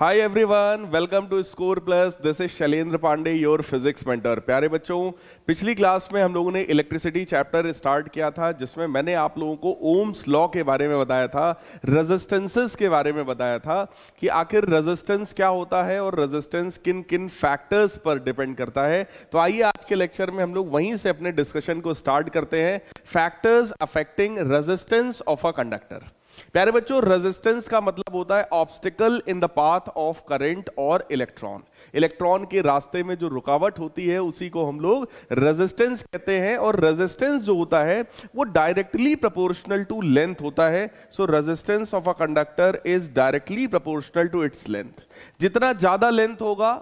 Hi everyone welcome to score plus this is Shailendra Pandey your physics mentor प्यारे बच्चों पिछली class में हम लोगों ने इलेक्ट्रिसिटी चैप्टर स्टार्ट किया था जिसमें मैंने आप लोगों को ओम्स लॉ के बारे में बताया था रेजिस्टेंसेस के बारे में बताया था कि आखिर रेजिस्टेंस क्या होता है और रेजिस्टेंस किन किन फैक्टर्स पर डिपेंड करता है तो आइए आज के लेक्चर में हम लोग वहीं से अपने डिस्कशन को स्टार्ट करते हैं factors affecting resistance of a conductor प्यारे बच्चों रेजिस्टेंस का मतलब होता है obstacle in the path of current और इलेक्ट्रॉन इलेक्ट्रॉन के रास्ते में जो रुकावट होती है उसी को हम लोग रेजिस्टेंस कहते हैं और रेजिस्टेंस जो होता है वो डायरेक्टली प्रोपोर्शनल टू लेंथ होता है so resistance of a conductor is directly proportional to its length जितना ज्यादा लेंथ होगा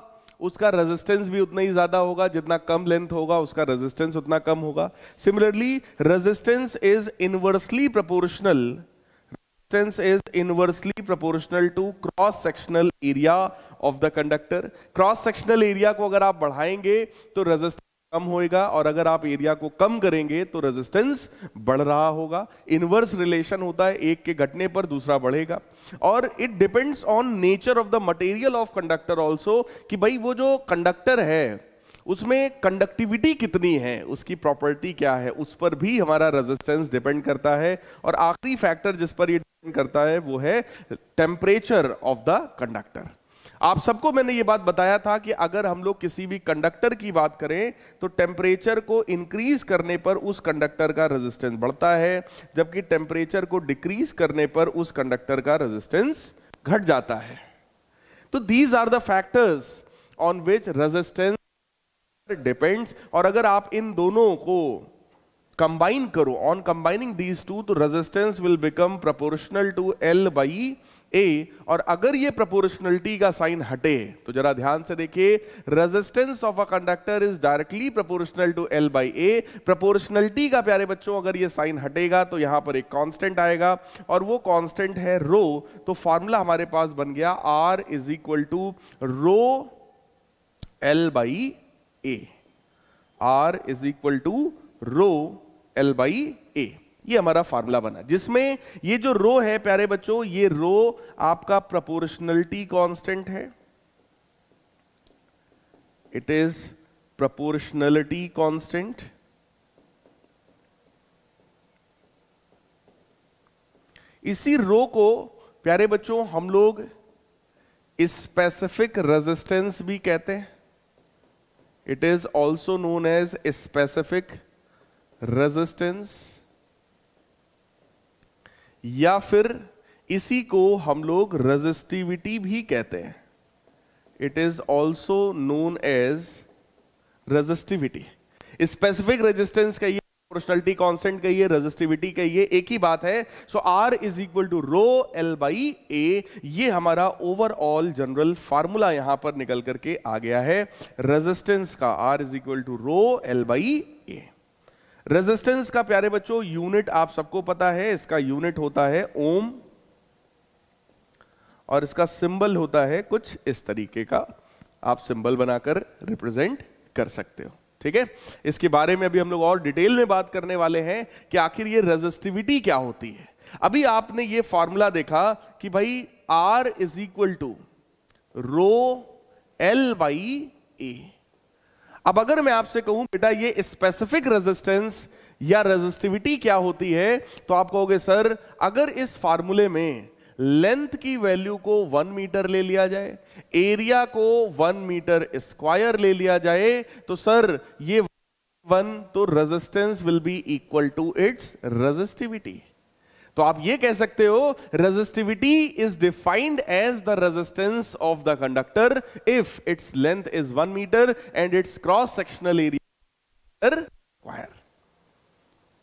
उसका रेजिस्टेंस भी उतना ही ज्यादा होगा जितना कम लेंथ होगा उसका रेजिस्टेंस उतना कम होगा similarly resistance is inversely proportional distance is inversely proportional to cross sectional area of the conductor cross sectional area को अगर आप बढ़ाएंगे तो रेजिस्टेंस कम होएगा और अगर आप एरिया को कम करेंगे तो रेजिस्टेंस बढ़ रहा होगा इनवर्स रिलेशन होता है एक के घटने पर दूसरा बढ़ेगा और it depends on nature of the material of conductor also कि भाई वो जो कंडक्टर है उसमें कंडक्टिविटी कितनी है उसकी प्रॉपर्टी क्या है उस पर भी हमारा रेजिस्टेंस डिपेंड करता है और आखिरी फैक्टर जिस पर ये करता है वो है टेम्परेचर ऑफ द कंडक्टर आप सबको मैंने ये बात बताया था कि अगर हम लोग किसी भी कंडक्टर की बात करें तो टेम्परेचर को इंक्रीज करने पर उस कंडक्टर का रेजिस्टेंस बढ़ता है जबकि टेम्परेचर को डिक्रीज करने पर उस कंडक्टर का रेजिस्टेंस घट जाता है तो these are the factors on which resistance depends और अगर आप इन दोनों को कंबाइन करो ऑन कंबाइनिंग दीज टू तो resistance will become proportional to L by A और अगर ये प्रोपोर्शनलिटी का साइन हटे तो जरा ध्यान से देखिए resistance of a conductor is directly proportional to L by A proportionality का प्यारे बच्चों अगर ये साइन हटेगा तो यहां पर एक कांस्टेंट आएगा और वो कांस्टेंट है रो तो फॉर्मूला हमारे पास बन गया R is equal to rho L by A R is equal to rho L by A ये हमारा फार्मूला बना जिसमें ये जो रो है प्यारे बच्चों ये रो आपका प्रपोर्शनलिटी कांस्टेंट है इट इज प्रपोर्शनलिटी कांस्टेंट इसी रो को प्यारे बच्चों हम लोग स्पेसिफिक रेजिस्टेंस भी कहते हैं it is also known as specific resistance या फिर इसी को हम लोग रेजिस्टिविटी भी कहते हैं it is also known as resistivity specific resistance कहिए प्रोपोर्शनलिटी कांस्टेंट कहिए रेजिस्टिविटी कहिए एक ही बात है so R is equal to rho L by A ये हमारा ओवरऑल जनरल फार्मूला यहां पर निकल करके आ गया है रेजिस्टेंस का R is equal to rho L by A resistance का प्यारे बच्चों यूनिट आप सबको पता है इसका यूनिट होता है ओम और इसका सिंबल होता है कुछ इस तरीके का आप सिंबल बनाकर रिप्रेजेंट कर सकते हो ठीक है इसके बारे में अभी हम लोग और डिटेल में बात करने वाले हैं कि आखिर ये रेजिस्टिविटी क्या होती है अभी आपने ये फॉर्मूला देखा कि भाई R is equal to rho L by A अब अगर मैं आपसे कहूं बेटा ये स्पेसिफिक रेजिस्टेंस या रेजिस्टिविटी क्या होती है तो आप कहोगे सर अगर इस फार्मूले में लेंथ की वैल्यू को वन मीटर ले लिया जाए एरिया को वन मीटर स्क्वायर ले लिया जाए तो सर ये वन तो resistance will be equal to its resistivity तो आप ये कह सकते हो resistivity is defined as the resistance of the conductor if its length is one metre and its cross sectional area wire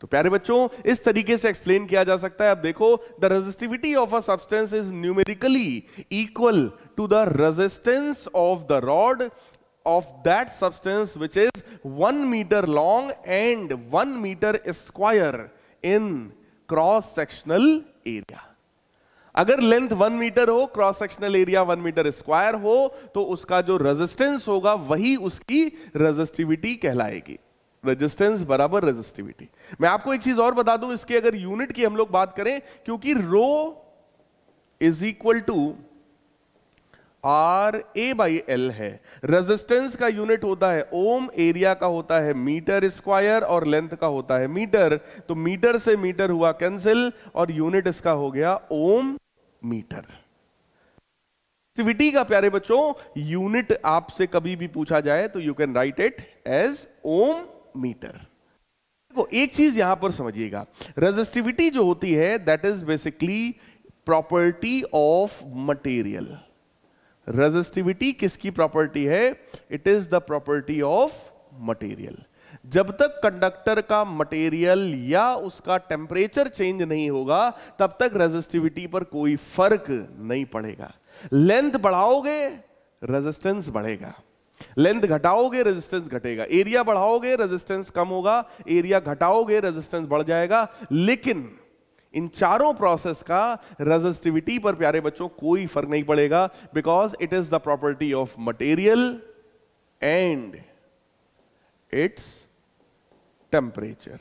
तो प्यारे बच्चों इस तरीके से एक्सप्लेन किया जा सकता है अब देखो the resistivity of a substance is numerically equal to the resistance of the rod of that substance which is one metre long and one metre square in cross sectional area अगर length one metre हो cross sectional area one metre square हो तो उसका जो resistance होगा वही उसकी resistivity कहलाएगी रेजिस्टेंस बराबर रेजिस्टिविटी मैं आपको एक चीज और बता दूं इसके अगर यूनिट की हम लोग बात करें क्योंकि rho is equal to R A by L है रेजिस्टेंस का यूनिट होता है ओम एरिया का होता है मीटर स्क्वायर और लेंथ का होता है मीटर तो मीटर से मीटर हुआ कैंसिल और यूनिट इसका हो गया ओम मीटर का प्यारे बच्चों यूनिट आपसे कभी भी पूछा जाए तो you can write it as ohm metre देखो एक चीज यहां पर समझिएगा रेजिस्टिविटी जो होती है that is basically property of material resistivity किसकी प्रॉपर्टी है it is the property of material जब तक कंडक्टर का मटेरियल या उसका टेम्परेचर चेंज नहीं होगा तब तक रेजिस्टिविटी पर कोई फर्क नहीं पड़ेगा लेंथ बढ़ाओगे रेजिस्टेंस बढ़ेगा लेंथ घटाओगे रेजिस्टेंस घटेगा एरिया बढ़ाओगे रेजिस्टेंस कम होगा एरिया घटाओगे रेजिस्टेंस बढ़ जाएगा लेकिन इन चारों प्रोसेस का रेजिस्टिविटी पर प्यारे बच्चों कोई फर्क नहीं पड़ेगा because it is the property of material and its temperature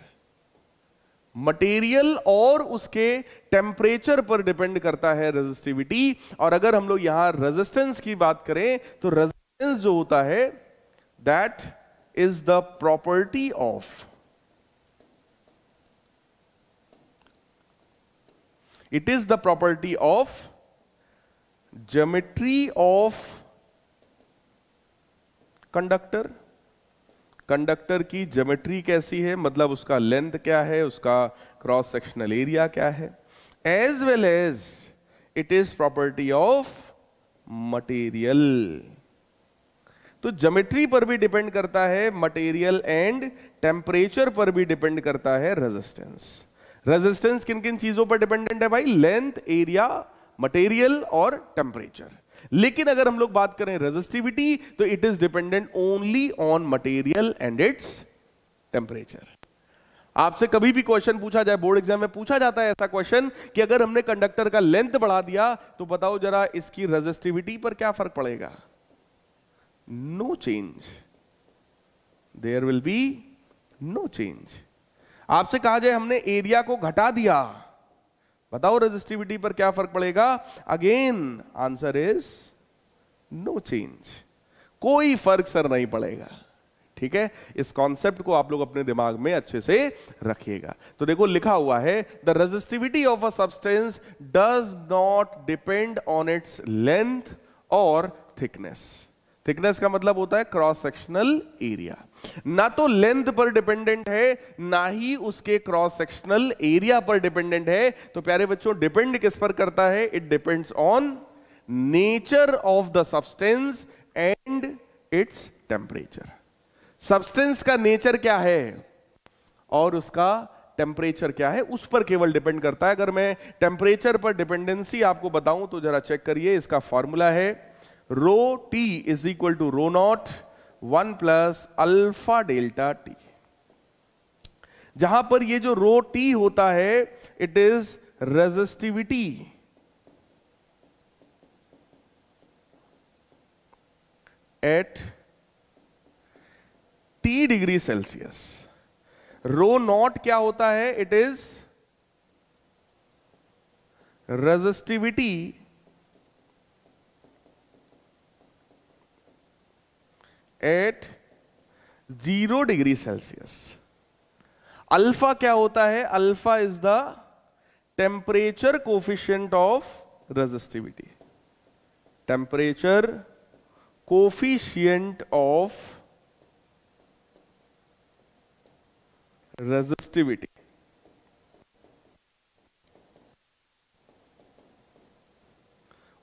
material और उसके टेम्परेचर पर डिपेंड करता है रेजिस्टिविटी और अगर हम लोग यहां रेजिस्टेंस की बात करें तो रेजिस्टेंस जो होता है that is the property of it is the property of geometry of conductor conductor की ज्योमेट्री कैसी है मतलब उसका लेंथ क्या है उसका क्रॉस सेक्शनल एरिया क्या है as well as it is property of material तो ज्योमेट्री पर भी डिपेंड करता है मटेरियल एंड टेम्परेचर पर भी डिपेंड करता है रेजिस्टेंस रेजिस्टेंस किन किन चीजों पर डिपेंडेंट है भाई लेंथ एरिया मटेरियल और टेम्परेचर लेकिन अगर हम लोग बात करें रेजिस्टिविटी तो it is dependent only on material and its temperature आपसे कभी भी क्वेश्चन पूछा जाए बोर्ड एग्जाम में पूछा जाता है ऐसा क्वेश्चन कि अगर हमने कंडक्टर का लेंथ बढ़ा दिया तो बताओ जरा इसकी रेजिस्टिविटी पर क्या फर्क पड़ेगा no change there will be no change आपसे कहा जाए हमने एरिया को घटा दिया बताओ रेजिस्टिविटी पर क्या फर्क पड़ेगा again answer is no change कोई फर्क सर नहीं पड़ेगा ठीक है इस कॉन्सेप्ट को आप लोग अपने दिमाग में अच्छे से रखिएगा तो देखो लिखा हुआ है the resistivity of a substance does not depend on its length और थिकनेस थिकनेस का मतलब होता है क्रॉस सेक्शनल एरिया ना तो लेंथ पर डिपेंडेंट है ना ही उसके क्रॉस सेक्शनल एरिया पर डिपेंडेंट है तो प्यारे बच्चों डिपेंड किस पर करता है it depends on nature of the substance and its temperature substance का नेचर क्या है और उसका टेम्परेचर क्या है उस पर केवल डिपेंड करता है अगर मैं टेम्परेचर पर डिपेंडेंसी आपको बताऊं तो जरा चेक करिए इसका फॉर्मूला है rho t is equal to rho naught 1 plus alpha delta T जहां पर ये जो रो टी होता है it is resistivity at T degree Celsius rho naught क्या होता है it is resistivity at zero degree Celsius alpha क्या होता है alpha is the temperature coefficient of resistivity temperature coefficient of resistivity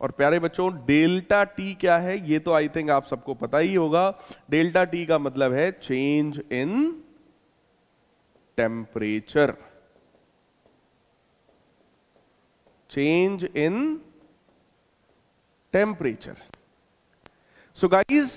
और प्यारे बच्चों डेल्टा टी क्या है ये तो आई थिंक आप सबको पता ही होगा डेल्टा टी का मतलब है change in temperature change in temperature so guys,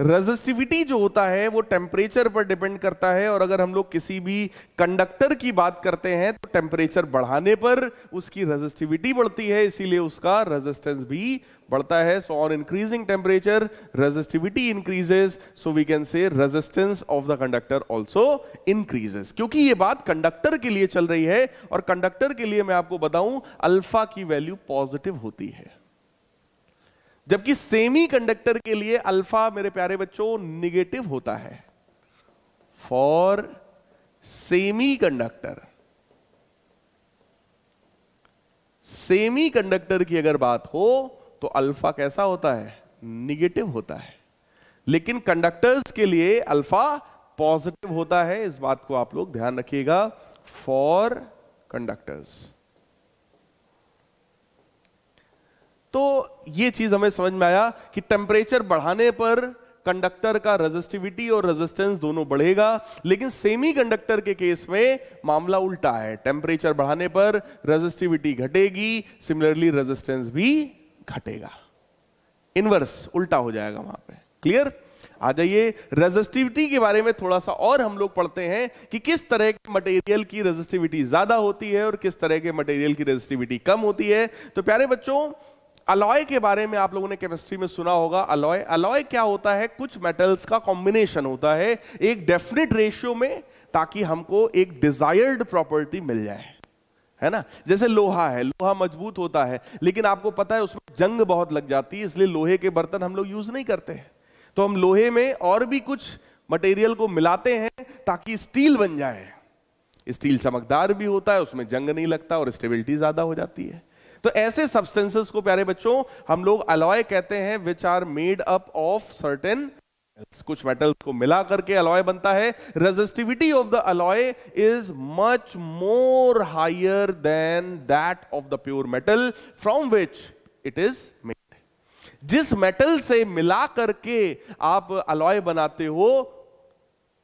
resistivity जो होता है वो टेम्परेचर पर डिपेंड करता है और अगर हम लोग किसी भी कंडक्टर की बात करते हैं तो टेम्परेचर बढ़ाने पर उसकी रेजिस्टिविटी बढ़ती है इसीलिए उसका रेजिस्टेंस भी बढ़ता है so on increasing temperature resistivity increases so we can say resistance of the conductor also increases क्योंकि ये बात कंडक्टर के लिए चल रही है और कंडक्टर के लिए मैं आपको बताऊं अल्फा की वैल्यू पॉजिटिव होती है जबकि सेमी कंडक्टर के लिए अल्फा मेरे प्यारे बच्चों निगेटिव होता है for semiconductor semiconductor की अगर बात हो तो अल्फा कैसा होता है निगेटिव होता है लेकिन कंडक्टर्स के लिए अल्फा पॉजिटिव होता है इस बात को आप लोग ध्यान रखिएगा फॉर कंडक्टर्स तो ये चीज हमें समझ में आया कि टेम्परेचर बढ़ाने पर कंडक्टर का रेजिस्टिविटी और रेजिस्टेंस दोनों बढ़ेगा लेकिन कंडक्टर के केस में मामला उल्टा है टेम्परेचर बढ़ाने पर रेजिस्टिविटी घटेगी सिमिलरली रेजिस्टेंस भी घटेगा इनवर्स उल्टा हो जाएगा वहां पे क्लियर आ जाइए रेजिस्टिविटी के बारे में थोड़ा सा और हम लोग पढ़ते हैं कि किस तरह के मटेरियल की रेजिस्टिविटी ज्यादा होती है और किस तरह के मटेरियल की रेजिस्टिविटी कम होती है तो प्यारे बच्चों अलॉय के बारे में आप लोगों ने केमिस्ट्री में सुना होगा अलॉय अलॉय क्या होता है कुछ मेटल्स का कॉम्बिनेशन होता है एक डेफिनेट रेशियो में ताकि हमको एक डिजायर्ड प्रॉपर्टी मिल जाए है ना जैसे लोहा है लोहा मजबूत होता है लेकिन आपको पता है उसमें जंग बहुत लग जाती है इसलिए लोहे के बर्तन हम लोग यूज नहीं करते तो हम लोहे में और भी कुछ मटेरियल को मिलाते हैं ताकि स्टील बन जाए स्टील चमकदार भी होता है उसमें जंग नहीं लगता और स्टेबिलिटी ज्यादा हो जाती है तो ऐसे सब्सटेंसेस को प्यारे बच्चों हम लोग अलॉय कहते हैं which are made up of certain कुछ मेटल्स को मिला करके अलॉय बनता है resistivity of the alloy is much more higher than that of the pure metal from which it is made जिस मेटल से मिला करके आप अलॉय बनाते हो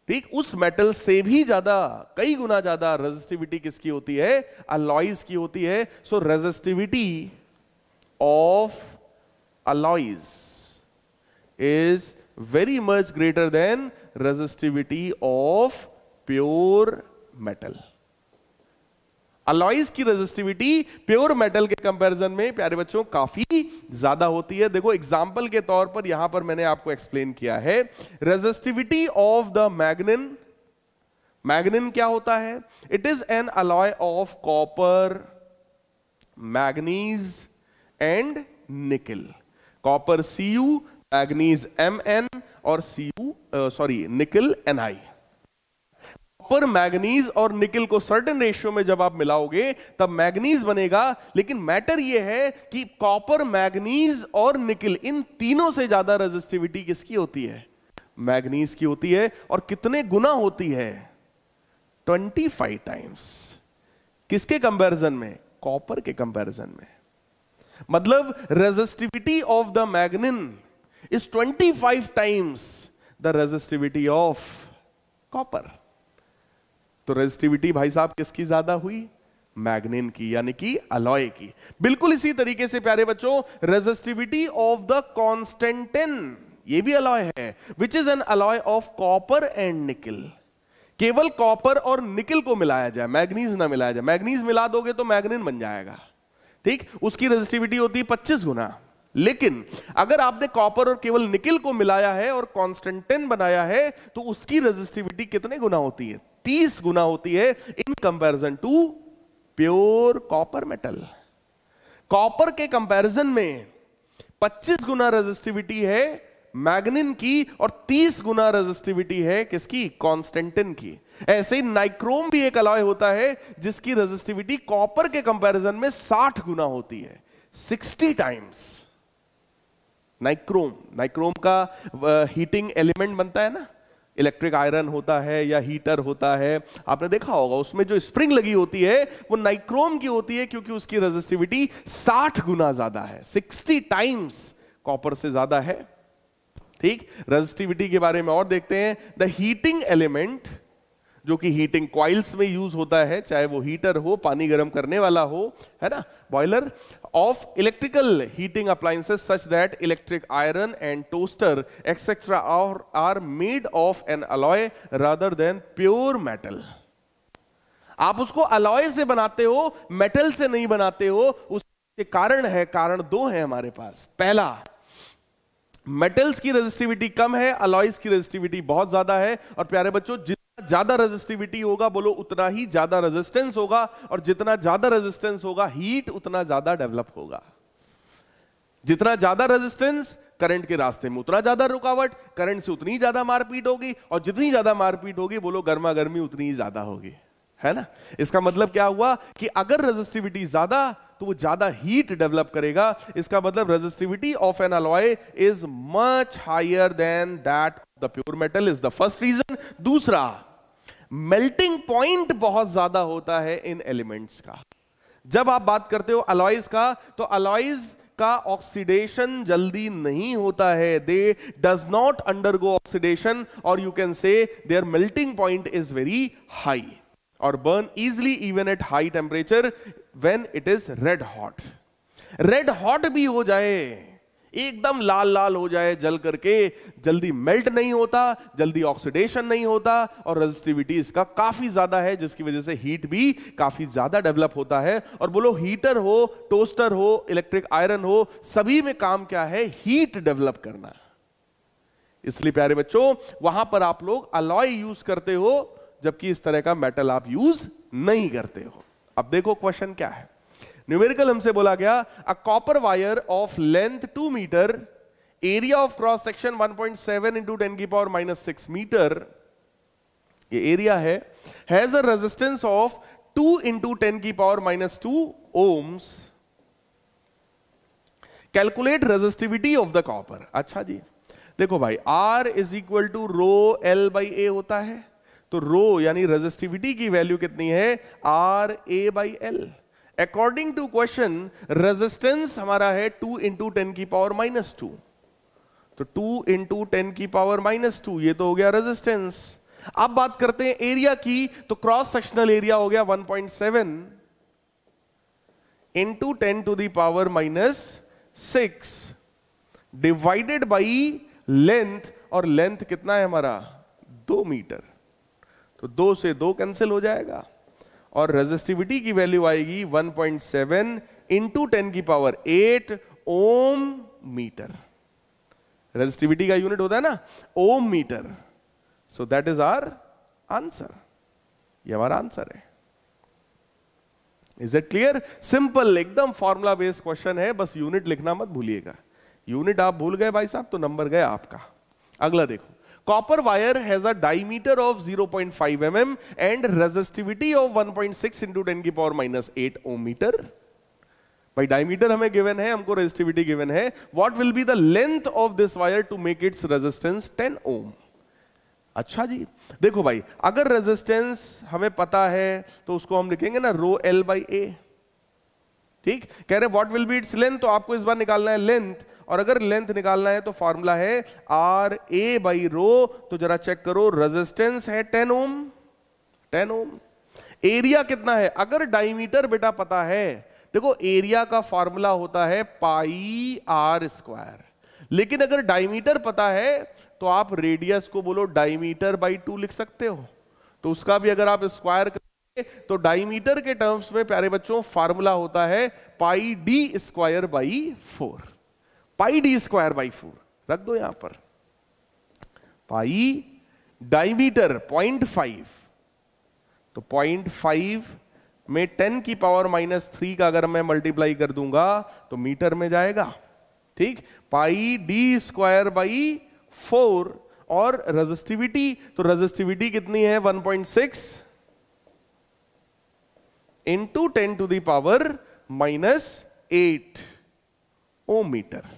ठीक उस मेटल से भी ज्यादा कई गुना ज्यादा रेजिस्टिविटी किसकी होती है अलॉइज की होती है so resistivity of alloys is very much greater than resistivity of pure metal alloys की रेजिस्टिविटी प्योर मेटल के कंपैरिजन में प्यारे बच्चों काफी ज्यादा होती है देखो एग्जांपल के तौर पर यहां पर मैंने आपको एक्सप्लेन किया है resistivity of the manganin manganin क्या होता है it is an alloy of copper manganese and nickel copper C U manganese M N और C U sorry nickel N I copper manganese और निकिल को सर्टेन रेशियो में जब आप मिलाओगे तब मैग्नीज बनेगा लेकिन मैटर यह है कि कॉपर मैग्नीज और निकिल इन तीनों से ज्यादा रेजिस्टिविटी किसकी होती है मैग्नीज की होती है और कितने गुना होती है 25 टाइम्स किसके कंपैरिजन में कॉपर के कंपैरिजन में मतलब resistivity of the manganin twenty 25 times the resistivity of copper तो रेजिस्टिविटी भाई साहब किसकी ज्यादा हुई मैग्नेन की यानी कि अलॉय की बिल्कुल इसी तरीके से प्यारे बच्चों रेजिस्टिविटी ऑफ द कॉन्स्टेंटेन ये भी अलॉय है which is an alloy of copper and nickel केवल कॉपर और निकल को मिलाया जाए मैग्नीज ना मिलाया जाए मैग्नीज मिला दोगे तो मैग्नेन बन जाएगा ठीक उसकी रेजिस्टिविटी होती है पच्चीस गुना लेकिन अगर आपने कॉपर और केवल निकिल को मिलाया है और कॉन्स्टेंटेन बनाया है तो उसकी रेजिस्टिविटी कितने गुना होती है तीस गुना होती है in comparison to pure copper metal copper के कंपैरिजन में 25 गुना रेजिस्टिविटी है मैग्निन की और 30 गुना रेजिस्टिविटी है किसकी कॉन्स्टेंटिन की ऐसे ही नाइक्रोम भी एक अलॉय होता है जिसकी रेजिस्टिविटी कॉपर के कंपैरिजन में 60 गुना होती है 60 टाइम्स नाइक्रोम नाइक्रोम का हीटिंग एलिमेंट बनता है ना इलेक्ट्रिक आयरन होता है या हीटर होता है आपने देखा होगा उसमें जो स्प्रिंग लगी होती है वो नाइक्रोम की होती है क्योंकि उसकी रेजिस्टिविटी 60 गुना ज्यादा है 60 टाइम्स कॉपर से ज्यादा है ठीक रेजिस्टिविटी के बारे में और देखते हैं द हीटिंग एलिमेंट जो कि हीटिंग क्वाइल्स में यूज होता है चाहे वो हीटर हो पानी गर्म करने वाला हो है ना boiler of electrical heating appliances such that electric iron and toaster etcetera are are made of an alloy rather than pure metal आप उसको अलॉय से बनाते हो मेटल से नहीं बनाते हो उसके कारण है कारण दो है हमारे पास पहला मेटल्स की रेजिस्टिविटी कम है अलॉयस की रेजिस्टिविटी बहुत ज्यादा है और प्यारे बच्चों जिन ज्यादा रेजिस्टिविटी होगा बोलो उतना ही ज्यादा रेजिस्टेंस होगा और जितना ज्यादा रेजिस्टेंस होगा हीट उतना ज्यादा डेवलप होगा जितना ज्यादा रेजिस्टेंस करंट के रास्ते में उतना ज्यादा रुकावट करंट से उतनी ज्यादा मारपीट होगी और जितनी ज्यादा मारपीट होगी बोलो गर्मा गर्मी उतनी ही ज्यादा होगी है ना इसका मतलब क्या हुआ कि अगर रेजिस्टिविटी ज्यादा तो वो ज्यादा हीट डेवलप करेगा इसका मतलब resistivity of an alloy is much higher than that the pure metal is the first reason दूसरा मेल्टिंग पॉइंट बहुत ज्यादा होता है इन एलिमेंट्स का जब आप बात करते हो अलॉयज का तो अलॉयज का ऑक्सीडेशन जल्दी नहीं होता है they does not undergo oxidation और you can say their melting point is very high और burn easily even at high temperature when it is red hot red hot भी हो जाए एकदम लाल लाल हो जाए जल करके जल्दी मेल्ट नहीं होता जल्दी ऑक्सीडेशन नहीं होता और रेजिस्टिविटी इसका काफी ज्यादा है जिसकी वजह से हीट भी काफी ज्यादा डेवलप होता है और बोलो हीटर हो टोस्टर हो इलेक्ट्रिक आयरन हो सभी में काम क्या है हीट डेवलप करना इसलिए प्यारे बच्चों वहां पर आप लोग अलॉय यूज करते हो जबकि इस तरह का मेटल आप यूज नहीं करते हो अब देखो क्वेश्चन क्या है न्यूमेरिकल हमसे बोला गया a copper wire of length two metre area of cross section 1.7 point seven into ten की पावर माइनस सिक्स मीटर ये एरिया है has a resistance of 2 into ten की power minus two ohms calculate resistivity of the copper अच्छा जी देखो भाई R is equal to rho L by A होता है तो रो यानी रेजिस्टिविटी की वैल्यू कितनी है R A by L according to question resistance हमारा है टू इंटू टेन की पावर माइनस टू तो टू इंटू टेन की पावर माइनस टू ये तो हो गया रेजिस्टेंस अब बात करते हैं एरिया की तो क्रॉस सेक्शनल एरिया हो गया 1.7 point seven into ten to power minus six divided by length और लेंथ कितना है हमारा दो मीटर तो दो से दो कैंसिल हो जाएगा और रेजिस्टिविटी की वैल्यू आएगी 1.7 पॉइंट सेवन इंटू टेन की पावर 8 ओम मीटर रेजिस्टिविटी का यूनिट होता है ना ohm metre so that is our answer ये हमारा आंसर है इज इट क्लियर सिंपल एकदम फॉर्मूला बेस्ड क्वेश्चन है बस यूनिट लिखना मत भूलिएगा यूनिट आप भूल गए भाई साहब तो नंबर गया आपका अगला देखो Copper wire has a diameter of 0.5 mm and resistivity of 1.6 into 10 की पावर माइनस 8 ओम मीटर भाई डायमीटर हमें गिवन है हमको रेजिस्टिविटी गिवन है what will be the length of this wire to make its resistance 10 ohm अच्छा जी देखो भाई अगर रेजिस्टेंस हमें पता है तो उसको हम लिखेंगे ना रो एल बाई ए ठीक कह रहे what will be its length तो आपको इस बार निकालना है लेंथ और अगर लेंथ निकालना है तो फॉर्मूला है आर ए बाई रो तो जरा चेक करो रेजिस्टेंस है ten ohm ten ohm area कितना है अगर डायमीटर बेटा पता है देखो एरिया का फॉर्मूला होता है पाई आर स्क्वायर लेकिन अगर डायमीटर पता है तो आप रेडियस को बोलो डायमीटर बाई टू लिख सकते हो तो उसका भी अगर आप स्क्वायर करेंगे तो डायमीटर के टर्म्स में प्यारे बच्चों फार्मूला होता है pi D square by four pi D square by four रख दो यहां पर पाई डायमीटर पॉइंट फाइव तो पॉइंट फाइव में टेन की पावर माइनस थ्री का अगर मैं मल्टीप्लाई कर दूंगा तो मीटर में जाएगा ठीक pi D square by four और रजिस्टिविटी तो रजिस्टिविटी कितनी है one point six into ten to power minus eight ohm metre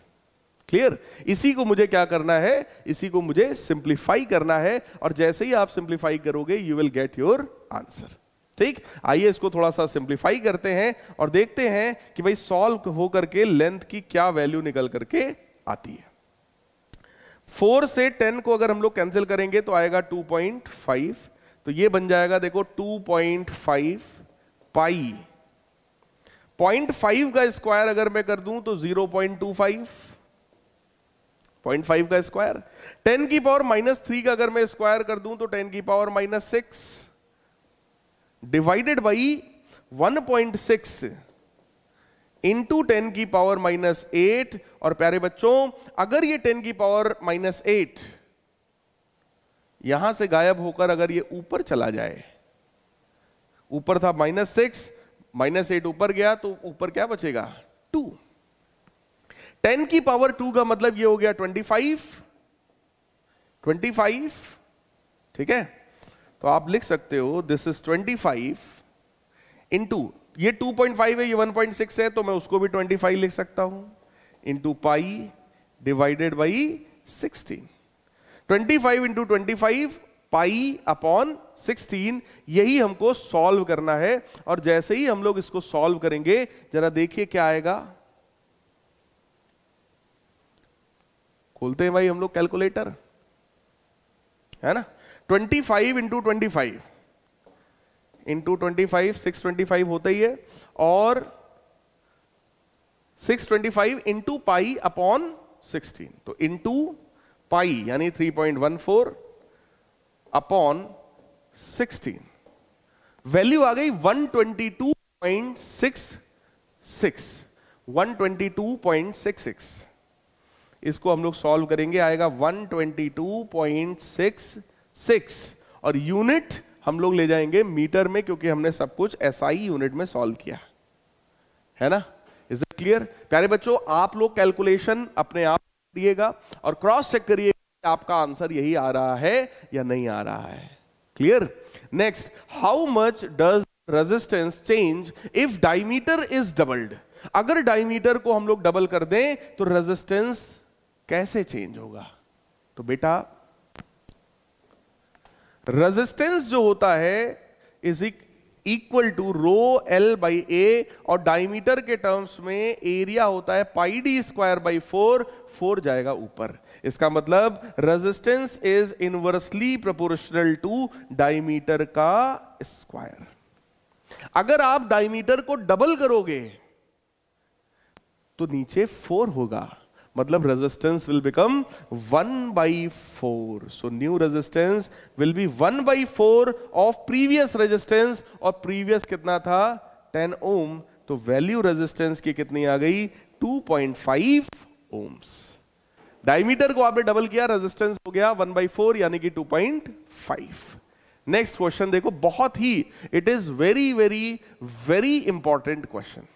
clear इसी को मुझे क्या करना है इसी को मुझे सिंप्लीफाई करना है और जैसे ही आप सिंप्लीफाई करोगे you will get your answer ठीक आइए इसको थोड़ा सा सिंप्लीफाई करते हैं और देखते हैं कि भाई सॉल्व होकर के लेंथ की क्या वैल्यू निकल करके आती है फोर से टेन को अगर हम लोग कैंसिल करेंगे तो आएगा टू पॉइंट फाइव तो ये बन जाएगा देखो two point five pi point five का स्क्वायर अगर मैं कर दूं तो zero point two five point five का स्क्वायर टेन की पावर माइनस थ्री का अगर मैं स्क्वायर कर दूं तो टेन की power minus six divided by one point six into ten की पावर माइनस एट और प्यारे बच्चों अगर ये टेन की पावर माइनस एट यहां से गायब होकर अगर ये ऊपर चला जाए ऊपर था माइनस सिक्स माइनस एट ऊपर गया तो ऊपर क्या बचेगा टू टेन की पावर टू का मतलब ये हो गया ट्वेंटी फाइव ट्वेंटी फाइव ठीक है तो आप लिख सकते हो this is twenty five into ये फाइव है ये सिक्स है तो मैं उसको भी फाइव लिख सकता हूं into pi divided by sixteen twenty five into twenty five pi upon sixteen यही हमको सॉल्व करना है और जैसे ही हम लोग इसको सॉल्व करेंगे जरा देखिए क्या आएगा खोलते हैं भाई हम लोग कैलकुलेटर है ना 25 five into twenty five into twenty five six twenty five होता ही है और 625 twenty five into pi upon sixteen तो इंटू पाई यानी 3.14 अपॉन सिक्सटीन वैल्यू आ गई 122.66 122.66 इसको हम लोग सॉल्व करेंगे आएगा 122.66 और यूनिट हम लोग ले जाएंगे मीटर में क्योंकि हमने सब कुछ एसआई यूनिट में सॉल्व किया है ना इज इट क्लियर प्यारे बच्चों आप लोग कैलकुलेशन अपने आप करिएगा और क्रॉस चेक करिए आपका आंसर यही आ रहा है या नहीं आ रहा है clear next how much does resistance change if diameter is doubled अगर डायमीटर को हम लोग डबल कर दें तो रेजिस्टेंस कैसे चेंज होगा तो बेटा रेजिस्टेंस जो होता है is equal to rho L by A और डायमीटर के टर्म्स में एरिया होता है pi D square by four four जाएगा ऊपर इसका मतलब resistance is inversely proportional to diameter का स्क्वायर अगर आप डायमीटर को डबल करोगे तो नीचे फोर होगा मतलब resistance will become one by four so new resistance will be one by four of previous resistance और प्रीवियस कितना था टेन ओम तो वैल्यू रेजिस्टेंस की कितनी आ गई two point five ohms diameter को आपने डबल किया रेजिस्टेंस हो गया वन बाई फोर यानी कि two point five next question देखो बहुत ही it is very very very important question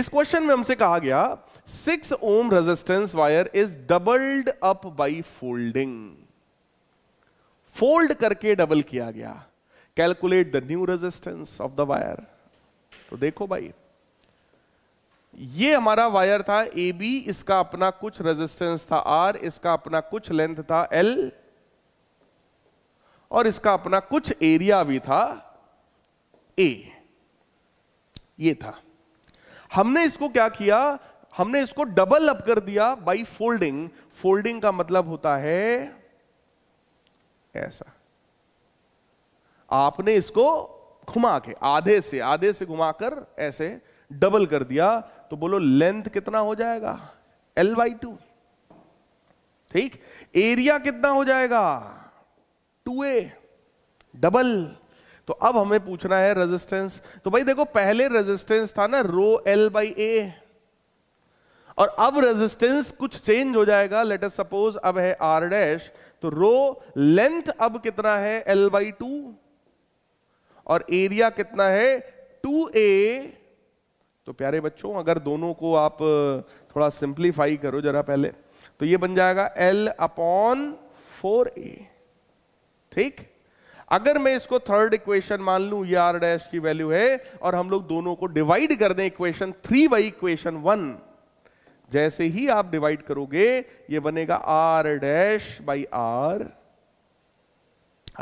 इस क्वेश्चन में हमसे कहा गया six ohm resistance wire is doubled up by folding fold करके डबल किया गया calculate the new resistance of the wire तो देखो भाई ये हमारा वायर था ए बी इसका अपना कुछ रेजिस्टेंस था आर इसका अपना कुछ लेंथ था एल और इसका अपना कुछ एरिया भी था ए ये था हमने इसको क्या किया हमने इसको डबल अप कर दिया बाई फोल्डिंग फोल्डिंग का मतलब होता है ऐसा आपने इसको घुमा के आधे से आधे से घुमाकर ऐसे डबल कर दिया तो बोलो लेंथ कितना हो जाएगा एल बाई टू ठीक एरिया कितना हो जाएगा टू ए डबल तो अब हमें पूछना है रेजिस्टेंस तो भाई देखो पहले रेजिस्टेंस था ना रो एल बाई ए और अब रेजिस्टेंस कुछ चेंज हो जाएगा लेट अस सपोज अब है आर डैश तो रो लेंथ अब कितना है एल बाई टू और एरिया कितना है टू ए तो प्यारे बच्चों अगर दोनों को आप थोड़ा सिंप्लीफाई करो जरा पहले तो ये बन जाएगा एल अपॉन फोर ए ठीक अगर मैं इसको थर्ड इक्वेशन मान लू ये आर डैश की वैल्यू है और हम लोग दोनों को डिवाइड कर दें equation three by equation one जैसे ही आप डिवाइड करोगे ये बनेगा R dash by R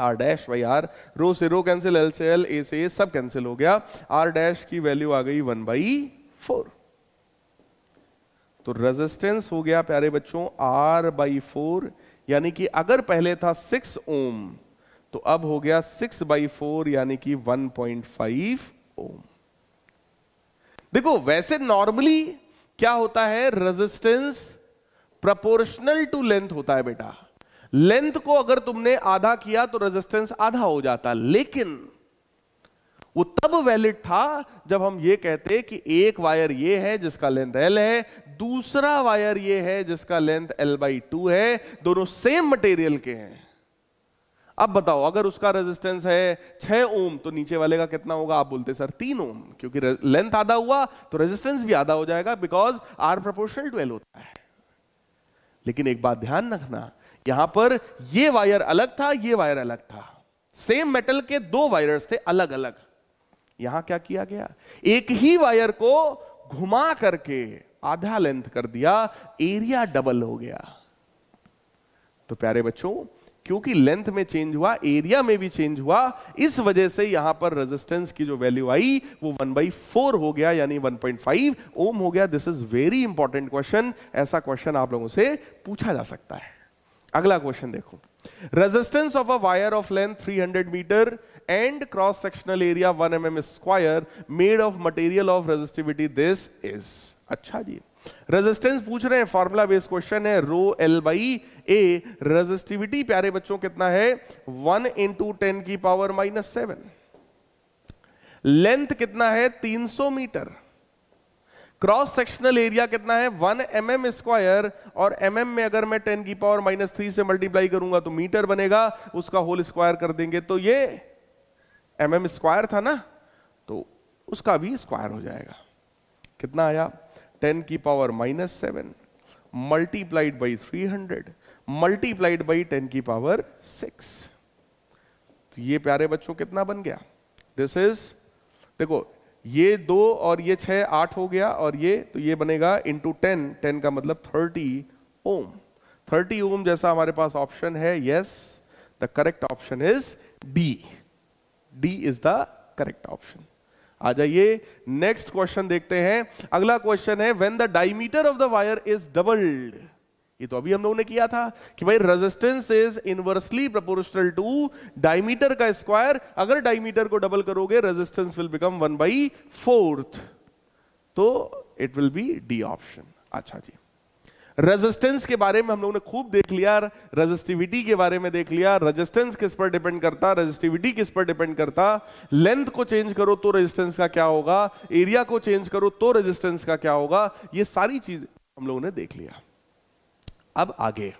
R dash by R rho से रो कैंसिल एल से एल ए से ए सब कैंसिल हो गया आर डैश की वैल्यू आ गई वन बाई फोर तो रेजिस्टेंस हो गया प्यारे बच्चों आर बाई फोर यानी कि अगर पहले था सिक्स ओम तो अब हो गया सिक्स बाई फोर यानी कि वन पॉइंट फाइव ओम देखो वैसे नॉर्मली क्या होता है रेजिस्टेंस प्रपोर्शनल टू लेंथ होता है बेटा लेंथ को अगर तुमने आधा किया तो रेजिस्टेंस आधा हो जाता लेकिन वो तब वैलिड था जब हम ये कहते कि एक वायर ये है जिसका लेंथ एल है दूसरा वायर ये है जिसका लेंथ एल बाई टू है दोनों सेम मटेरियल के हैं अब बताओ अगर उसका रेजिस्टेंस है छह ओम तो नीचे वाले का कितना होगा आप बोलते सर तीन ओम क्योंकि लेंथ आधा हुआ तो रेजिस्टेंस भी आधा हो जाएगा बिकॉज आर प्रोपोर्शनल ट्वेल्व होता है लेकिन एक बात ध्यान रखना यहां पर ये वायर अलग था ये वायर अलग था सेम मेटल के दो वायरस थे अलग अलग यहां क्या किया गया एक ही वायर को घुमा करके आधा लेंथ कर दिया एरिया डबल हो गया तो प्यारे बच्चों क्योंकि लेंथ में चेंज हुआ एरिया में भी चेंज हुआ इस वजह से यहां पर रेजिस्टेंस की जो वैल्यू आई वो वन बाई फोर हो गया यानी फाइव ओम हो गया this is very important question ऐसा क्वेश्चन आप लोगों से पूछा जा सकता है अगला क्वेश्चन देखो resistance of a wire of length hundred metre and cross sectional area one M M square made of material of resistivity this is अच्छा जी रेजिस्टेंस पूछ रहे हैं फॉर्मुला बेस्ड क्वेश्चन है rho L by A resistivity प्यारे बच्चों कितना है वन इंटू टेन की पावर माइनस सेवन लेंथ कितना है तीन सौ मीटर क्रॉस सेक्शनल एरिया कितना है वन एम एम स्क्वायर और एम mm में अगर मैं टेन की पावर माइनस थ्री से मल्टीप्लाई करूंगा तो मीटर बनेगा उसका होल स्क्वायर कर देंगे तो ये एम mm स्क्वायर था ना तो उसका भी स्क्वायर हो जाएगा कितना आया 10 की minus seven multiplied by three 300 multiplied by 10 की पावर सिक्स तो ये प्यारे बच्चों कितना बन गया दिस इज देखो ये दो और ये छह आठ हो गया और ये तो ये बनेगा इंटू टेन टेन का मतलब थर्टी ओम थर्टी ओम जैसा हमारे पास ऑप्शन है yes the correct option is D D is the correct option आ जाइए नेक्स्ट क्वेश्चन देखते हैं अगला क्वेश्चन है when the diameter of the wire is doubled ये तो अभी हम लोगों ने किया था कि भाई resistance is inversely proportional to diameter का स्क्वायर अगर डायमीटर को डबल करोगे resistance will become one by fourth तो it will be D option अच्छा जी रेजिस्टेंस के बारे में हम लोगों ने खूब देख लिया रेजिस्टिविटी के बारे में देख लिया रेजिस्टेंस किस पर डिपेंड करता रेजिस्टिविटी किस पर डिपेंड करता लेंथ को चेंज करो तो रेजिस्टेंस का क्या होगा एरिया को चेंज करो तो रेजिस्टेंस का क्या होगा ये सारी चीज हम लोगों ने देख लिया अब आगे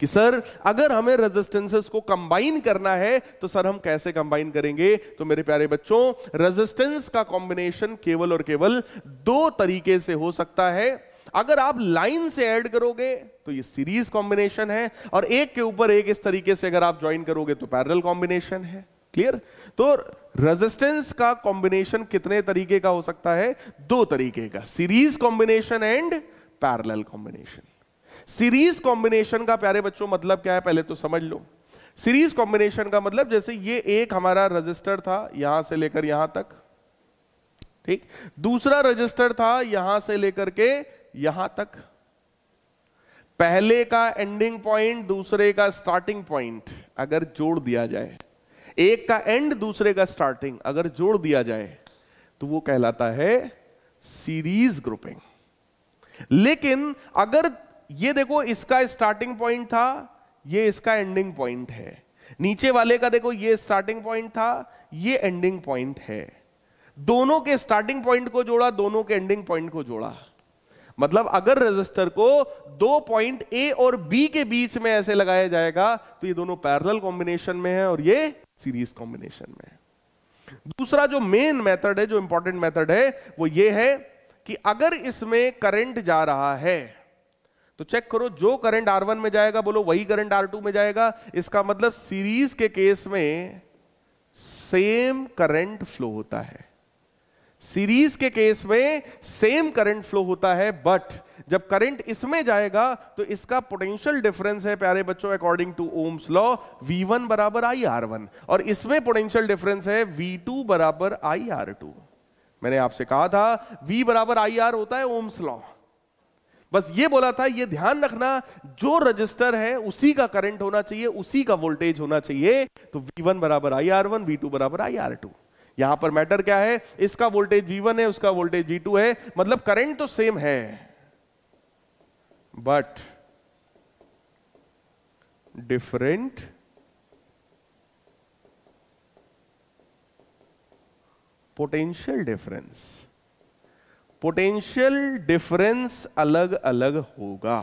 कि सर अगर हमें रेजिस्टेंसेस को कंबाइन करना है तो सर हम कैसे कंबाइन करेंगे तो मेरे प्यारे बच्चों रेजिस्टेंस का कॉम्बिनेशन केवल और केवल दो तरीके से हो सकता है अगर आप लाइन से ऐड करोगे तो ये सीरीज कॉम्बिनेशन है और एक के ऊपर एक इस तरीके से अगर आप ज्वाइन करोगे तो पैरल कॉम्बिनेशन है क्लियर तो रेजिस्टेंस का कॉम्बिनेशन कितने तरीके का हो सकता है दो तरीके का series combination and parallel combination series combination का प्यारे बच्चों मतलब क्या है पहले तो समझ लो सीरीज कॉम्बिनेशन का मतलब जैसे ये एक हमारा रजिस्टर था यहां से लेकर यहां तक ठीक दूसरा रजिस्टर था यहां से लेकर के यहां तक पहले का एंडिंग पॉइंट दूसरे का स्टार्टिंग पॉइंट अगर जोड़ दिया जाए एक का एंड दूसरे का स्टार्टिंग अगर जोड़ दिया जाए तो वो कहलाता है सीरीज ग्रुपिंग लेकिन अगर ये देखो इसका स्टार्टिंग पॉइंट था ये इसका एंडिंग पॉइंट है नीचे वाले का देखो ये स्टार्टिंग पॉइंट था ये एंडिंग पॉइंट है दोनों के स्टार्टिंग पॉइंट को जोड़ा दोनों के एंडिंग पॉइंट को जोड़ा मतलब अगर रेजिस्टर को दो पॉइंट ए और बी के बीच में ऐसे लगाया जाएगा तो ये दोनों पैरेलल कॉम्बिनेशन में है और ये सीरीज कॉम्बिनेशन में है दूसरा जो मेन मेथड है जो इंपॉर्टेंट मेथड है वो ये है कि अगर इसमें करंट जा रहा है तो चेक करो जो करंट R1 में जाएगा बोलो वही करंट R2 में जाएगा इसका मतलब सीरीज के केस में सेम करंट फ्लो होता है सीरीज के केस में सेम करंट फ्लो होता है बट जब करंट इसमें जाएगा तो इसका पोटेंशियल डिफरेंस है प्यारे बच्चों according to Ohm's law V one बराबर आई आर वन और इसमें पोटेंशियल डिफरेंस है वी टू बराबर आई आर टू मैंने आपसे कहा था V बराबर आई आर होता है ओम्स लॉ बस ये बोला था ये ध्यान रखना जो रजिस्टर है उसी का करंट होना चाहिए उसी का वोल्टेज होना चाहिए तो V1 बराबर I R one V two बराबर आई आर टू यहां पर मैटर क्या है इसका वोल्टेज V1 है उसका वोल्टेज V2 है मतलब करंट तो सेम है but different potential difference potential difference अलग अलग होगा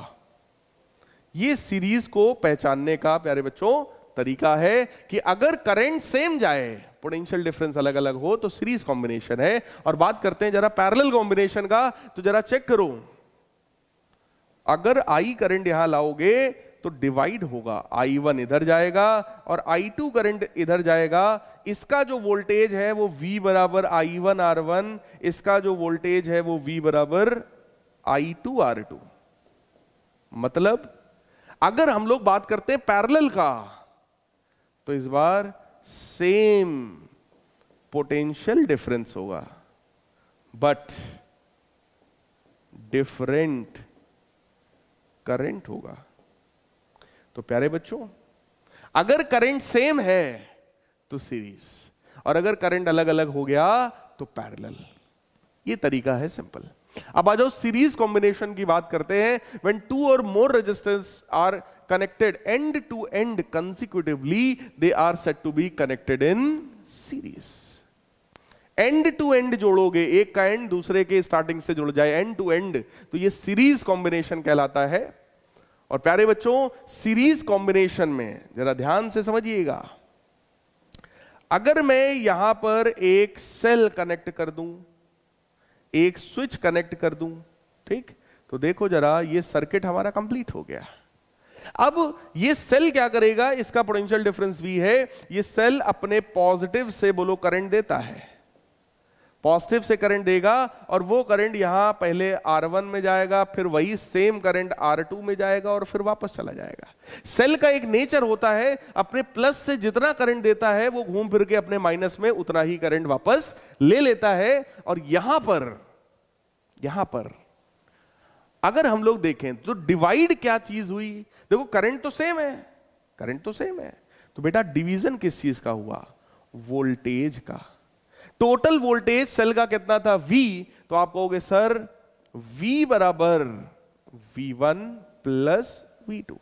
ये सीरीज को पहचानने का प्यारे बच्चों तरीका है कि अगर करंट सेम जाए पोटेंशियल डिफरेंस अलग अलग हो तो सीरीज कॉम्बिनेशन है और बात करते हैं जरा पैरल कॉम्बिनेशन का तो जरा चेक करो अगर आई करंट यहां लाओगे तो डिवाइड होगा आई वन इधर जाएगा और आई टू करंट इधर जाएगा इसका जो वोल्टेज है वो वी बराबर आई वन आर वन इसका जो वोल्टेज है वो वी बराबर आई टू आर टू मतलब अगर हम लोग बात करते हैं पैरल का तो इस बार सेम पोटेंशियल डिफरेंस होगा बट डिफरेंट करंट होगा तो प्यारे बच्चों अगर करंट सेम है तो सीरीज और अगर करंट अलग अलग हो गया तो पैरेलल ये तरीका है सिंपल अब आ जाओ सीरीज कॉम्बिनेशन की बात करते हैं when two or more resistance are connected end to end consecutively, they are said to be connected in series. End to end जोड़ोगे एक का एंड दूसरे के स्टार्टिंग से जुड़ जाए एंड टू एंड तो ये सीरीज कॉम्बिनेशन कहलाता है और प्यारे बच्चों सीरीज कॉम्बिनेशन में जरा ध्यान से समझिएगा अगर मैं यहां पर एक सेल कनेक्ट कर दूं एक स्विच कनेक्ट कर दूं ठीक तो देखो जरा ये सर्किट हमारा कंप्लीट हो गया अब ये सेल क्या करेगा इसका पोटेंशियल डिफरेंस भी है ये सेल अपने पॉजिटिव से बोलो करंट देता है पॉजिटिव से करंट देगा और वो करंट यहां पहले R1 में जाएगा फिर वही सेम करंट R2 में जाएगा और फिर वापस चला जाएगा सेल का एक नेचर होता है अपने प्लस से जितना करंट देता है वो घूम फिर के अपने माइनस में उतना ही करंट वापस ले लेता है और यहां पर यहां पर अगर हम लोग देखें तो डिवाइड क्या चीज हुई देखो करंट तो सेम है करंट तो सेम है तो बेटा डिवीजन किस चीज का हुआ वोल्टेज का टोटल वोल्टेज सेल का कितना था V तो आप कहोगे सर V बराबर V one plus V two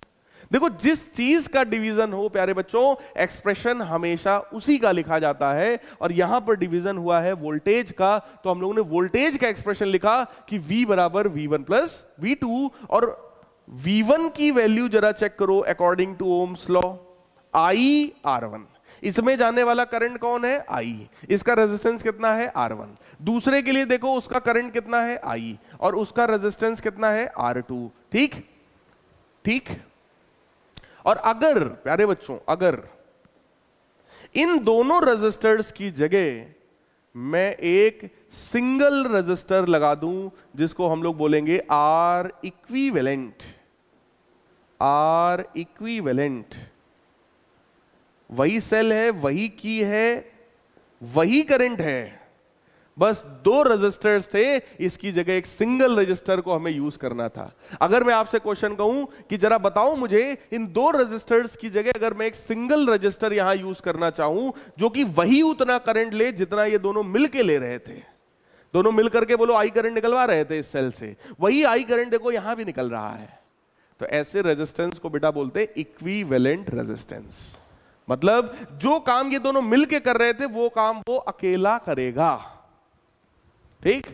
देखो जिस चीज का डिवीजन हो प्यारे बच्चों एक्सप्रेशन हमेशा उसी का लिखा जाता है और यहां पर डिवीजन हुआ है वोल्टेज का तो हम लोगों ने वोल्टेज का एक्सप्रेशन लिखा कि V बराबर V one plus V two और V1 की वैल्यू जरा चेक करो according to Ohm's law R one इसमें जाने वाला करंट कौन है आई इसका रेजिस्टेंस कितना है आर वन दूसरे के लिए देखो उसका करंट कितना है आई और उसका रेजिस्टेंस कितना है आर टू ठीक ठीक और अगर प्यारे बच्चों अगर इन दोनों रजिस्टर्स की जगह मैं एक सिंगल रजिस्टर लगा दूं जिसको हम लोग बोलेंगे आर वेलेंट आर वेलेंट वही सेल है वही की है वही करंट है बस दो रजिस्टर्स थे इसकी जगह एक सिंगल रजिस्टर को हमें यूज करना था अगर मैं आपसे क्वेश्चन कहूं कि जरा बताओ मुझे इन दो रजिस्टर्स की जगह अगर मैं एक सिंगल रजिस्टर यहां यूज करना चाहूं जो कि वही उतना करंट ले जितना ये दोनों मिलके ले रहे थे दोनों मिलकर के बोलो आई करंट निकलवा रहे थे इस सेल से वही आई करंट देखो यहां भी निकल रहा है तो ऐसे रेजिस्टेंस को बेटा बोलते इक्विवेलेंट रेजिस्टेंस मतलब जो काम ये दोनों मिलके कर रहे थे वो काम वो अकेला करेगा ठीक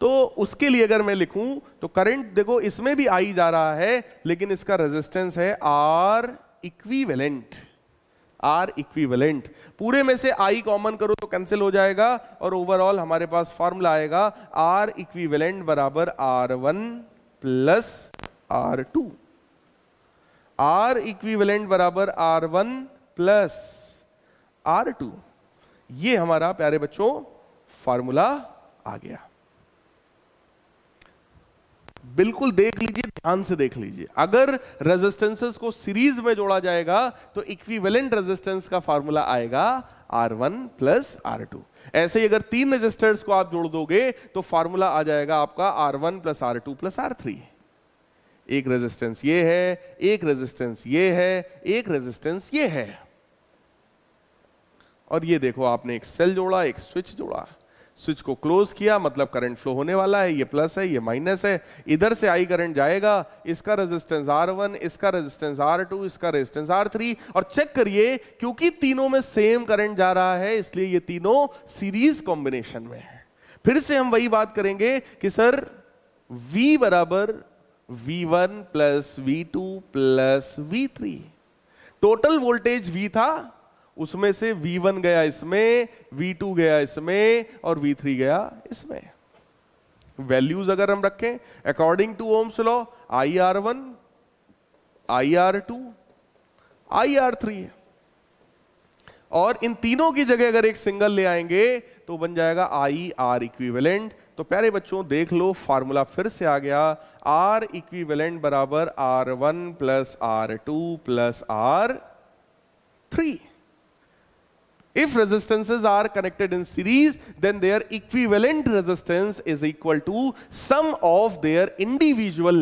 तो उसके लिए अगर मैं लिखूं तो करंट देखो इसमें भी आई जा रहा है लेकिन इसका रेजिस्टेंस है आर इक्विवेलेंट आर इक्विवेलेंट पूरे में से आई कॉमन करो तो कैंसिल हो जाएगा और ओवरऑल हमारे पास फॉर्मूला आएगा आर इक्विवेलेंट बराबर R one plus R two R equivalent बराबर R one plus R two ये हमारा प्यारे बच्चों फार्मूला आ गया बिल्कुल देख लीजिए ध्यान से देख लीजिए अगर रेजिस्टेंसेस को सीरीज में जोड़ा जाएगा तो इक्विवेलेंट रेजिस्टेंस का फार्मूला आएगा R1 वन प्लस आर ऐसे ही अगर तीन रेजिस्टर्स को आप जोड़ दोगे तो फार्मूला आ जाएगा आपका R1 one plus R two plus R three एक रेजिस्टेंस ये है एक रेजिस्टेंस ये है एक रेजिस्टेंस ये है और ये देखो आपने एक सेल जोड़ा एक स्विच जोड़ा स्विच को क्लोज किया मतलब करंट फ्लो होने वाला है ये प्लस है ये माइनस है इधर से आई करंट जाएगा इसका रेजिस्टेंस आर वन इसका रेजिस्टेंस आर टू इसका रेजिस्टेंस थ्री और चेक करिए क्योंकि तीनों में सेम करंट जा रहा है इसलिए ये तीनों सीरीज कॉम्बिनेशन में है फिर से हम वही बात करेंगे कि सर वी बराबर V one plus V two plus V three total voltage V था उसमें से V1 गया इसमें V2 गया इसमें और V3 गया इसमें वैल्यूज अगर हम रखें according to Ohm's law I R one I R two I R three और इन तीनों की जगह अगर एक सिंगल ले आएंगे तो बन जाएगा आई आर इक्विवेलेंट तो प्यारे बच्चों देख लो फार्मूला फिर से आ गया आर इक्विवेलेंट बराबर R one plus R two plus R three If resistances are connected in series, then their equivalent resistance is equal to sum of their individual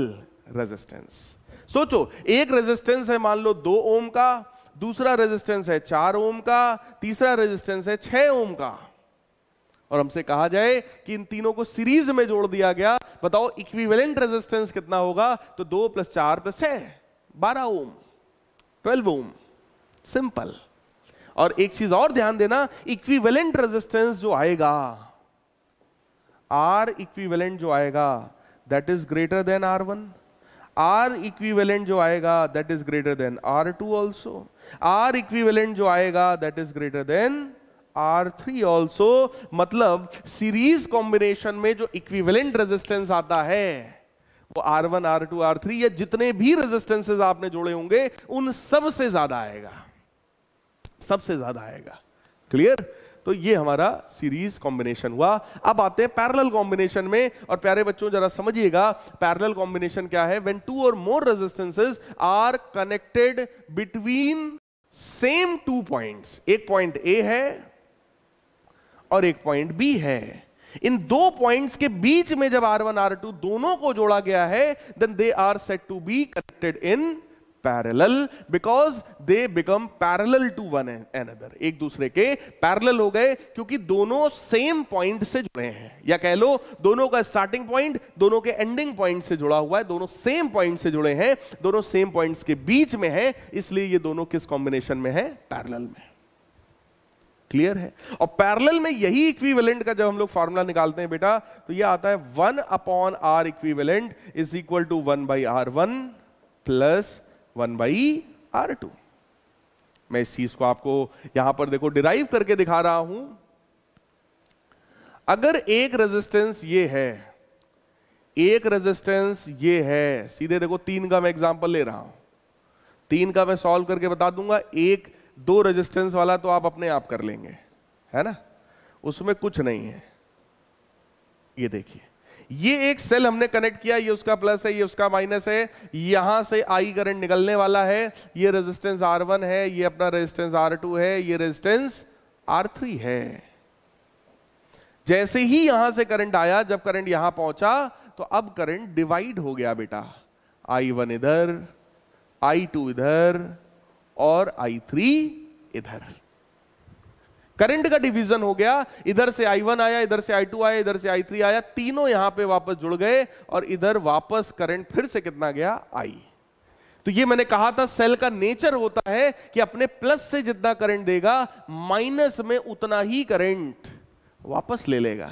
resistance. सोचो एक रेजिस्टेंस है मान लो दो ओम का दूसरा रेजिस्टेंस है चार ओम का तीसरा रेजिस्टेंस है छह ओम का और हमसे कहा जाए कि इन तीनों को सीरीज में जोड़ दिया गया बताओ इक्विवेलेंट रेजिस्टेंस कितना होगा तो दो प्लस चार प्लस छह बारह ओम ट्वेल्व ओम सिंपल और एक चीज और ध्यान देना इक्विवेलेंट रेजिस्टेंस जो आएगा आर इक्विवेलेंट जो आएगा that is greater than R one R equivalent जो आएगा that is greater than R two also R equivalent जो आएगा that is greater than R three also मतलब सीरीज कॉम्बिनेशन में जो इक्विवेलेंट रेजिस्टेंस आता है वो R one R two R three या जितने भी रेजिस्टेंसेज आपने जोड़े होंगे उन सब से ज्यादा आएगा सबसे ज्यादा आएगा क्लियर तो ये हमारा सीरीज कॉम्बिनेशन हुआ अब आते हैं पैरेलल कॉम्बिनेशन में और प्यारे बच्चों जरा समझिएगा पैरेलल कॉम्बिनेशन क्या है when two or more resistances are connected between same two points एक पॉइंट ए है और एक पॉइंट बी है इन दो पॉइंट्स के बीच में जब आर वन आर टू दोनों को जोड़ा गया है then they are said to be connected in parallel because they become parallel to one another एक दूसरे के पैरेलल हो गए क्योंकि दोनों सेम पॉइंट से जुड़े हैं या कह लो दोनों का स्टार्टिंग पॉइंट दोनों के एंडिंग पॉइंट से जुड़ा हुआ है दोनों सेम पॉइंट से जुड़े हैं दोनों सेम पॉइंट्स के बीच में है इसलिए ये दोनों किस कॉम्बिनेशन में है पैरल में क्लियर है और पैरेलल में यही इक्विवेलेंट का जब हम लोग फॉर्मूला निकालते हैं बेटा तो ये आता है one upon R equivalent is equal to one by R one plus one by R two मैं इस चीज को आपको यहां पर देखो डिराइव करके दिखा रहा हूं अगर एक रेजिस्टेंस ये है एक रेजिस्टेंस ये है सीधे देखो तीन का मैं एग्जांपल ले रहा हूं तीन का मैं सॉल्व करके बता दूंगा एक दो रेजिस्टेंस वाला तो आप अपने आप कर लेंगे है ना उसमें कुछ नहीं है ये देखिए ये एक सेल हमने कनेक्ट किया ये उसका प्लस है ये उसका माइनस है यहां से आई करंट निकलने वाला है ये रेजिस्टेंस आर वन है ये अपना रेजिस्टेंस आर टू है ये रेजिस्टेंस आर थ्री है जैसे ही यहां से करंट आया जब करंट यहां पहुंचा तो अब करंट डिवाइड हो गया बेटा आई वन इधर आई टू इधर और आई थ्री इधर करंट का डिवीजन हो गया इधर से आई वन आया इधर से आई टू आया इधर से आई थ्री आया तीनों यहां पे वापस जुड़ गए और इधर वापस करंट फिर से कितना गया आई तो ये मैंने कहा था सेल का नेचर होता है कि अपने प्लस से जितना करंट देगा माइनस में उतना ही करंट वापस ले लेगा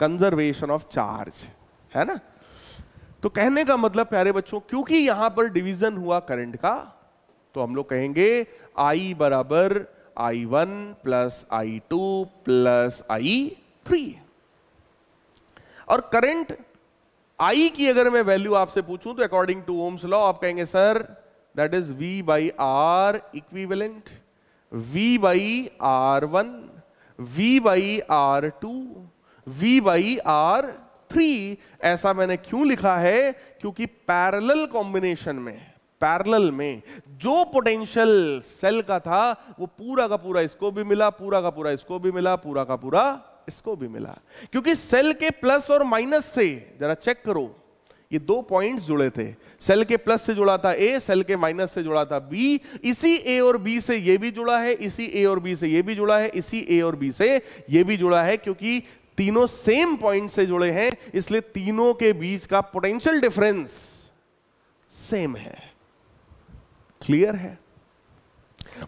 कंजर्वेशन ऑफ चार्ज है ना तो कहने का मतलब प्यारे बच्चों क्योंकि यहां पर डिवीजन हुआ करंट का तो हम लोग कहेंगे आई बराबर I one plus I two plus I three और करंट आई की अगर मैं वैल्यू आपसे पूछूं तो अकॉर्डिंग टू ओम्स लॉ आप कहेंगे sir that is V by R equivalent V by R one V by R two V by R three ऐसा मैंने क्यों लिखा है क्योंकि पैरेलल कॉम्बिनेशन में पैरल में जो पोटेंशियल सेल का था वो पूरा का पूरा इसको भी मिला पूरा का पूरा इसको भी मिला पूरा का पूरा इसको भी मिला क्योंकि सेल के प्लस और माइनस से जरा चेक करो ये दो पॉइंट्स जुड़े थे सेल के प्लस से जुड़ा था ए सेल के माइनस से जुड़ा था बी इसी ए और बी से ये भी जुड़ा है इसी ए और बी से ये भी जुड़ा है इसी ए और बी से ये भी जुड़ा है क्योंकि तीनों सेम पॉइंट से जुड़े हैं इसलिए तीनों के बीच का पोटेंशियल डिफरेंस सेम है क्लियर है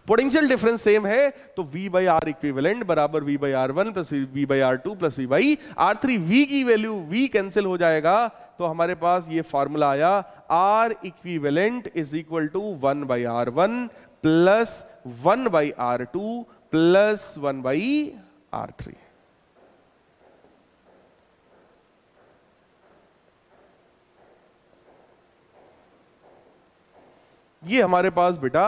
पोटेंशियल डिफरेंस सेम है तो v बाई आर इक्विवेलेंट बराबर v by R one plus V by R two plus V by R three V की वैल्यू v कैंसिल हो जाएगा तो हमारे पास ये फॉर्मूला आया r equivalent is equal to one by R one plus one by R two plus one by R three ये हमारे पास बेटा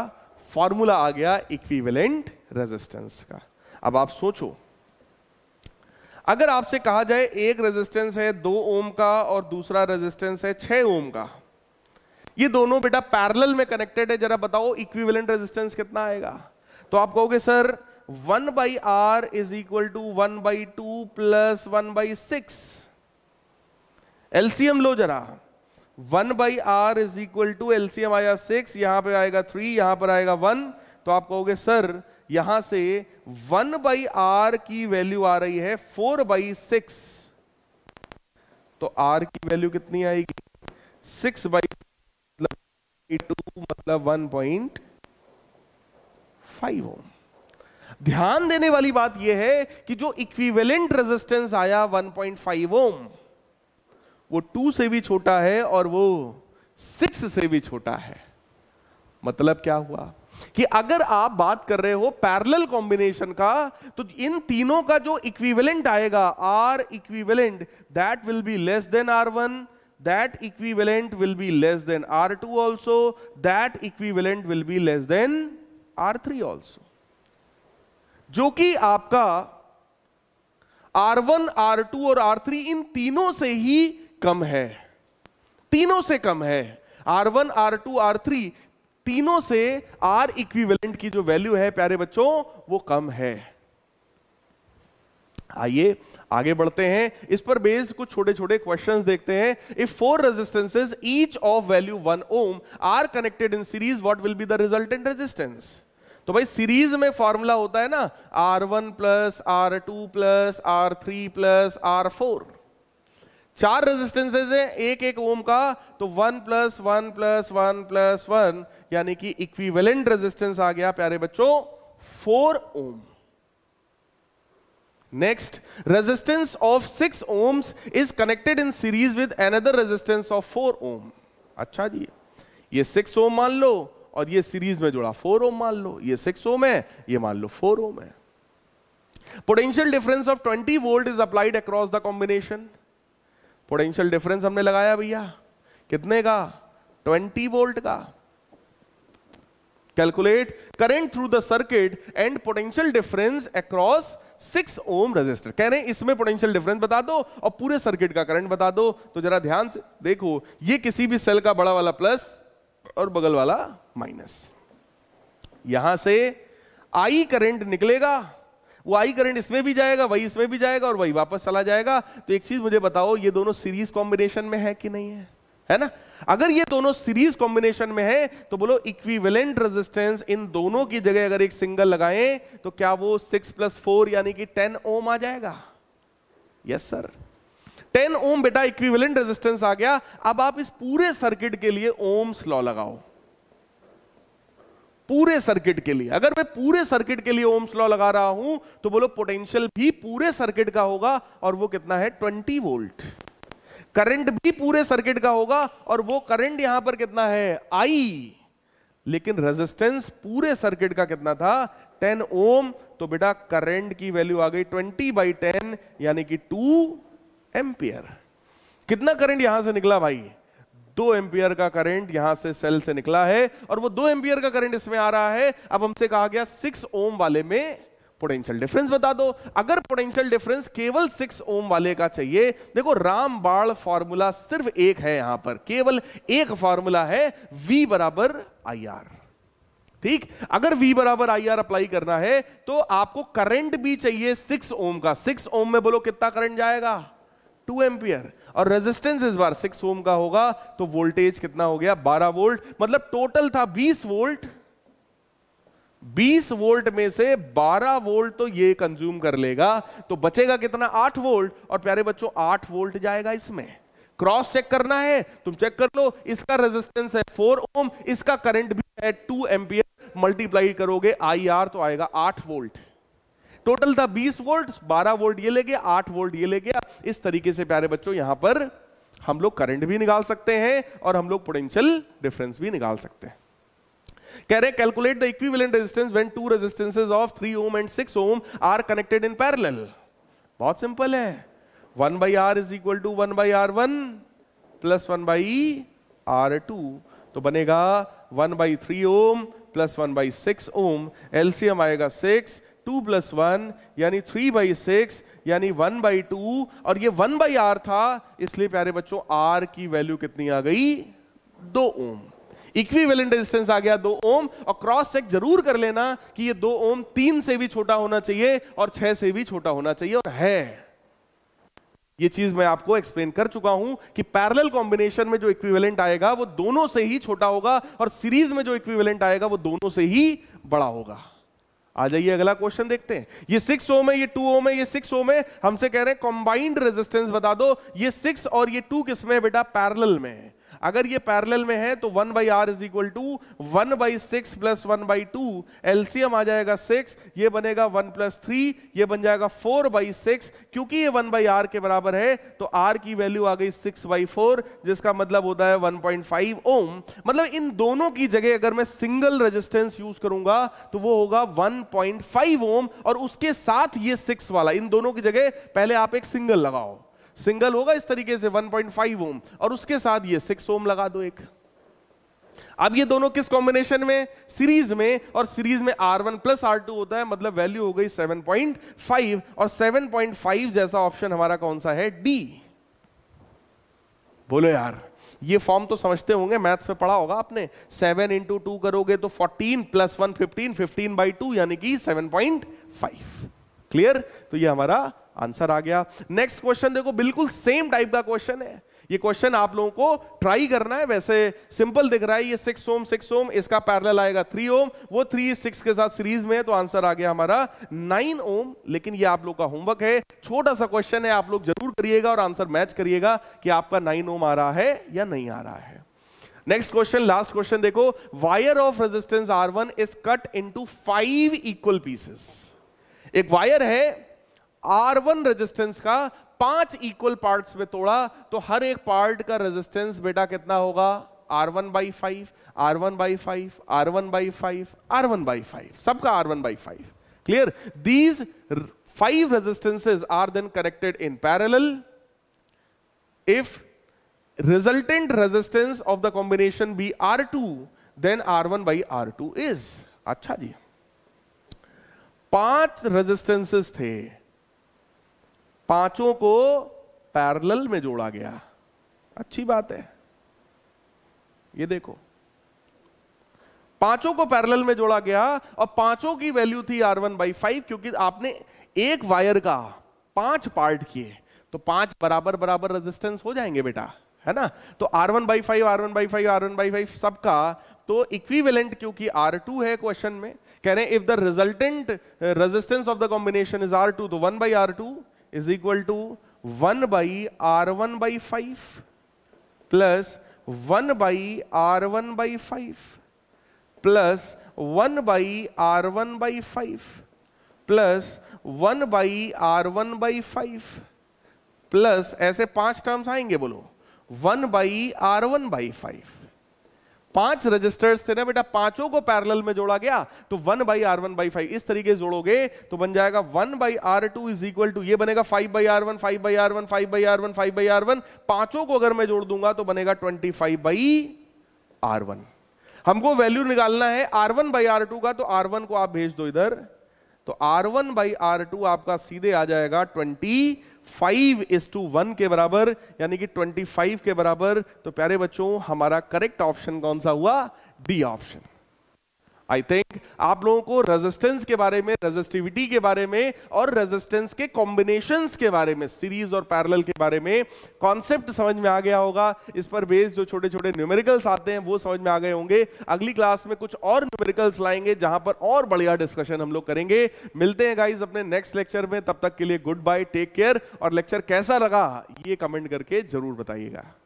फॉर्मूला आ गया इक्विवेलेंट रेजिस्टेंस का अब आप सोचो अगर आपसे कहा जाए एक रेजिस्टेंस है दो ओम का और दूसरा रेजिस्टेंस है छह ओम का ये दोनों बेटा पैरेलल में कनेक्टेड है जरा बताओ इक्विवेलेंट रेजिस्टेंस कितना आएगा तो आप कहोगे sir one by R is equal to one by two plus one by six LCM लो जरा one by R is equal to LCM आया सिक्स यहां पे आएगा थ्री यहां पर आएगा वन तो आप कहोगे सर यहां से वन बाई आर की वैल्यू आ रही है फोर बाई सिक्स तो आर की वैल्यू कितनी आएगी सिक्स बाई मतलब टू मतलब वन पॉइंट फाइव ओम ध्यान देने वाली बात यह है कि जो इक्विवेलेंट रेजिस्टेंस आया वन पॉइंट फाइव ओम वो टू से भी छोटा है और वो सिक्स से भी छोटा है मतलब क्या हुआ कि अगर आप बात कर रहे हो पैरेलल कॉम्बिनेशन का तो इन तीनों का जो इक्विवेलेंट आएगा R equivalent that will be less than R one will be less than R two also that equivalent will be less than R three also जो कि आपका आर वन आर टू और आर थ्री इन तीनों से ही कम है तीनों से कम है R one R two R three तीनों से आर इक्विवेलेंट की जो वैल्यू है प्यारे बच्चों वो कम है आइए आगे बढ़ते हैं इस पर बेस्ड कुछ छोटे छोटे क्वेश्चंस देखते हैं if four resistances each of value one ohm are connected in series what will be the resultant resistance तो भाई सीरीज में फॉर्मूला होता है ना R one plus R two plus R three plus R four चार resistances है एक एक ओम का तो one plus one plus one plus one यानी कि इक्विवेलेंट रेजिस्टेंस आ गया प्यारे बच्चों four ohm next resistance of six ohms is connected in series with another resistance of four ohm अच्छा जी ये सिक्स ओम मान लो और ये सीरीज में जुड़ा फोर ओम मान लो ये सिक्स ओम है ये मान लो फोर ओम है potential difference of twenty volt is applied across the combination potential difference हमने लगाया भैया कितने का 20 वोल्ट का calculate current through the circuit and potential difference across six ohm resistor कह रहे हैं इसमें पोटेंशियल डिफरेंस बता दो और पूरे सर्किट का करंट बता दो तो जरा ध्यान से देखो ये किसी भी सेल का बड़ा वाला प्लस और बगल वाला माइनस यहां से आई करंट निकलेगा वो आई करंट इसमें भी जाएगा वही इसमें भी जाएगा और वही वापस चला जाएगा तो एक चीज मुझे बताओ ये दोनों सीरीज कॉम्बिनेशन में है कि नहीं है है ना अगर ये दोनों सीरीज कॉम्बिनेशन में है तो बोलो इक्विवेलेंट रेजिस्टेंस इन दोनों की जगह अगर एक सिंगल लगाएं तो क्या वो सिक्स प्लस फोर यानी कि टेन ओम आ जाएगा यस सर टेन ओम बेटा इक्विवेलेंट रेजिस्टेंस आ गया अब आप इस पूरे सर्किट के लिए ओम्स लॉ लगाओ पूरे सर्किट के लिए अगर मैं पूरे सर्किट के लिए ओम्स लॉ लगा रहा हूं तो बोलो पोटेंशियल भी पूरे सर्किट का होगा और वो कितना है ट्वेंटी वोल्ट करंट भी पूरे सर्किट का होगा और वो करंट यहां पर कितना है आई लेकिन रेजिस्टेंस पूरे सर्किट का कितना था 10 ओम तो बेटा करंट की वैल्यू आ गई 20 बाई टेन यानी कि 2 एम्पियर कितना करंट यहां से निकला भाई दो एम्पियर का करंट यहां से सेल से निकला है और वो दो एम्पियर का करंट इसमें आ रहा है अब हमसे कहा गया सिक्स ओम वाले में पोटेंशियल डिफरेंस बता दो अगर पोटेंशियल डिफरेंस केवल सिक्स ओम वाले का चाहिए देखो राम बाढ़ फॉर्मूला सिर्फ एक है यहां पर केवल एक फॉर्मूला है वी बराबर आई ठीक अगर V बराबर आई अप्लाई करना है तो आपको करंट भी चाहिए सिक्स ओम का सिक्स ओम में बोलो कितना करंट जाएगा टू एम्पियर और रेजिस्टेंस इस बार सिक्स ओम का होगा तो वोल्टेज कितना हो गया बारह वोल्ट मतलब टोटल था बीस वोल्ट बीस वोल्ट में से बारह वोल्ट तो ये कंज्यूम कर लेगा तो बचेगा कितना आठ वोल्ट और प्यारे बच्चों आठ वोल्ट जाएगा इसमें क्रॉस चेक करना है तुम चेक कर लो इसका रेजिस्टेंस है फोर ओम इसका करंट भी है टू एम्पियर मल्टीप्लाई करोगे आई आर तो आएगा आठ वोल्ट टोटल था 20 वोल्ट 12 वोल्ट ये ले गया आठ वोल्ट ये ले गया इस तरीके से प्यारे बच्चों यहां पर हम लोग करंट भी निकाल सकते हैं और हम लोग पोटेंशियल डिफरेंस भी निकाल सकते हैं कह रहे calculate the equivalent resistance when two resistances of three ohm and six ohm are connected in parallel बहुत सिंपल है one by R is equal to one by R one plus one by R two तो बनेगा one by three ohm plus one by six ohm LCM आएगा six two plus one यानी three by six यानी one by two और ये one by are था इसलिए प्यारे बच्चों आर की वैल्यू कितनी आ गई दो ओम इक्विवेलेंट रेजिस्टेंस आ गया दो ओम और क्रॉस चेक जरूर कर लेना कि ये दो ओम तीन से भी छोटा होना चाहिए और छह से भी छोटा होना चाहिए और है ये चीज मैं आपको एक्सप्लेन कर चुका हूं कि पैरेलल कॉम्बिनेशन में जो इक्विवेलेंट आएगा वो दोनों से ही छोटा होगा और सीरीज में जो इक्विवेलेंट आएगा वो दोनों से ही बड़ा होगा आ जाइए अगला क्वेश्चन देखते हैं ये सिक्स ओम है ये टू ओम है ये सिक्स ओम है हमसे कह रहे हैं कंबाइंड रेजिस्टेंस बता दो ये सिक्स और ये टू किसमें बेटा पैरल में है अगर ये पैरेलल में है तो one by R is equal to one by six plus one by two LCM आ जाएगा सिक्स ये बनेगा वन प्लस थ्री ये बन जाएगा फोर बाई सिक्स क्योंकि ये वन बाई आर के बराबर है तो आर की वैल्यू आ गई सिक्स बाई फोर जिसका मतलब होता है वन पॉइंट फाइव ओम मतलब इन दोनों की जगह अगर मैं सिंगल रजिस्टेंस यूज करूंगा तो वो होगा वन पॉइंट फाइव ओम और उसके साथ ये सिक्स वाला इन दोनों की जगह पहले आप एक सिंगल लगाओ सिंगल होगा इस तरीके से 1.5 ओम और उसके साथ ये 6 ओम लगा दो एक अब ये दोनों किस कॉम्बिनेशन में सीरीज में और सीरीज में R1 प्लस आर होता है मतलब वैल्यू हो गई 7.5 और 7.5 जैसा ऑप्शन हमारा कौन सा है डी बोलो यार ये फॉर्म तो समझते होंगे मैथ्स में पढ़ा होगा आपने 7 इंटू टू करोगे तो 14 plus one fifteen fifteen by two यानी कि 7.5 क्लियर तो ये हमारा आंसर आ गया नेक्स्ट क्वेश्चन देखो बिल्कुल सेम टाइप का क्वेश्चन है ये क्वेश्चन आप लोगों को ट्राई करना है वैसे सिंपल दिख रहा है ये सिक्स ओम सिक्स ओम इसका पैरेलल आएगा थ्री ओम वो थ्री सिक्स के साथ सीरीज में है तो आंसर आ गया हमारा नाइन ओम लेकिन ये आप लोग का होमवर्क है छोटा सा क्वेश्चन है आप लोग जरूर करिएगा और आंसर मैच करिएगा कि आपका नाइन ओम आ रहा है या नहीं आ रहा है नेक्स्ट क्वेश्चन लास्ट क्वेश्चन देखो wire of resistance R one is cut into five equal pieces एक वायर है आर वन रेजिस्टेंस का पांच इक्वल पार्ट्स में तोड़ा तो हर एक पार्ट का रेजिस्टेंस बेटा कितना होगा R one by five R one by five R one by five R one by five सबका R one by five clear these five resistances are then connected in parallel if resultant resistance of the combination be R two then R one by R two is अच्छा जी पांच resistances थे पांचों को parallel में जोड़ा गया अच्छी बात है ये देखो पांचों को पैरल में जोड़ा गया और पांचों की वैल्यू थी आर वन बाई फाइव क्योंकि आपने एक वायर का पांच पार्ट किए तो पांच बराबर बराबर रेजिस्टेंस हो जाएंगे बेटा है ना तो R one by five R one by five R one by five सबका तो इक्विवेलेंट क्योंकि आर टू है क्वेश्चन में कह रहे हैं if the resultant resistance of the combination is R two तो one by R two is equal to one by R one by five plus one by R one by five plus one by R one by five plus one by R one by five plus ऐसे पांच terms आएंगे बोलो one by R one by five पांच resistors थे ना बेटा पांचों को पैरेलल में जोड़ा गया तो one by R one by five इस तरीके से जोड़ोगे तो बन जाएगा one by R two is equal to ये बनेगा five by R one five by R one five by R one five by R one पांचों को अगर मैं जोड़ दूंगा तो बनेगा twenty five by R one हमको वैल्यू निकालना है R one by R two का तो आर वन को आप भेज दो इधर तो R one by R two आपका सीधे आ जाएगा twenty five is to one के बराबर यानी कि ट्वेंटी फाइव के बराबर तो प्यारे बच्चों हमारा करेक्ट ऑप्शन कौन सा हुआ डी ऑप्शन आई थिंक आप लोगों को रेजिस्टेंस के बारे में रेजिस्टिविटी के बारे में और रेजिस्टेंस के कॉम्बिनेशन के बारे में सीरीज और पैरल के बारे में कॉन्सेप्ट समझ में आ गया होगा इस पर बेस्ड जो छोटे छोटे न्यूमेरिकल्स आते हैं वो समझ में आ गए होंगे अगली क्लास में कुछ और न्यूमेरिकल्स लाएंगे जहां पर और बढ़िया डिस्कशन हम लोग करेंगे मिलते हैं गाइज अपने नेक्स्ट लेक्चर में तब तक के लिए गुड बाय टेक केयर और लेक्चर कैसा लगा ये कमेंट करके जरूर बताइएगा